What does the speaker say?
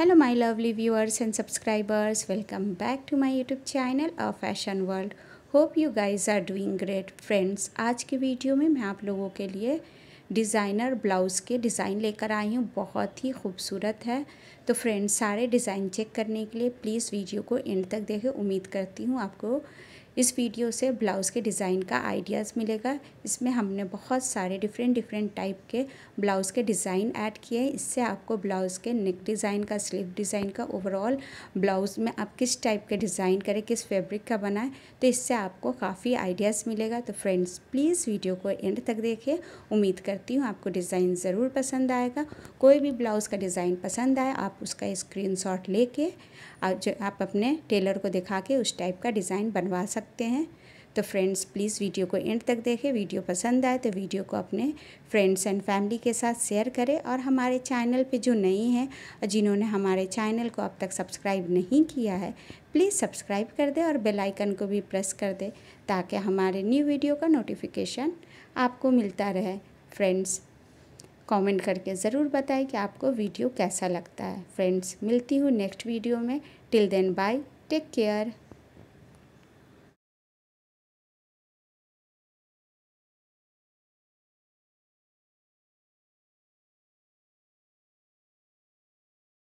hello my lovely viewers and subscribers welcome back to my YouTube channel a fashion world hope you guys are doing great friends आज के video में मैं आप लोगों के लिए डिज़ाइनर ब्लाउज़ के डिज़ाइन लेकर आई हूँ बहुत ही खूबसूरत है तो फ्रेंड्स सारे डिज़ाइन चेक करने के लिए प्लीज़ वीडियो को एंड तक देखें उम्मीद करती हूँ आपको इस वीडियो से ब्लाउज़ के डिज़ाइन का आइडियाज़ मिलेगा इसमें हमने बहुत सारे डिफरेंट डिफरेंट टाइप के ब्लाउज़ के डिज़ाइन ऐड किए हैं इससे आपको ब्लाउज़ के नेक डिज़ाइन का स्लीव डिज़ाइन का ओवरऑल ब्लाउज़ में आप किस टाइप के डिज़ाइन करें किस फैब्रिक का बनाएं तो इससे आपको काफ़ी आइडियाज़ मिलेगा तो फ्रेंड्स प्लीज़ वीडियो को एंड तक देखिए उम्मीद करती हूँ आपको डिज़ाइन ज़रूर पसंद आएगा कोई भी ब्लाउज़ का डिज़ाइन पसंद आए आप उसका स्क्रीन शॉट लेके आप अपने टेलर को दिखा के उस टाइप का डिज़ाइन बनवा सकते सकते हैं तो फ्रेंड्स प्लीज़ वीडियो को एंड तक देखें वीडियो पसंद आए तो वीडियो को अपने फ्रेंड्स एंड फैमिली के साथ शेयर करें और हमारे चैनल पे जो नई हैं और जिन्होंने हमारे चैनल को अब तक सब्सक्राइब नहीं किया है प्लीज़ सब्सक्राइब कर दें और बेल आइकन को भी प्रेस कर दें ताकि हमारे न्यू वीडियो का नोटिफिकेशन आपको मिलता रहे फ्रेंड्स कॉमेंट करके ज़रूर बताएं कि आपको वीडियो कैसा लगता है फ्रेंड्स मिलती हूँ नेक्स्ट वीडियो में till then bye take care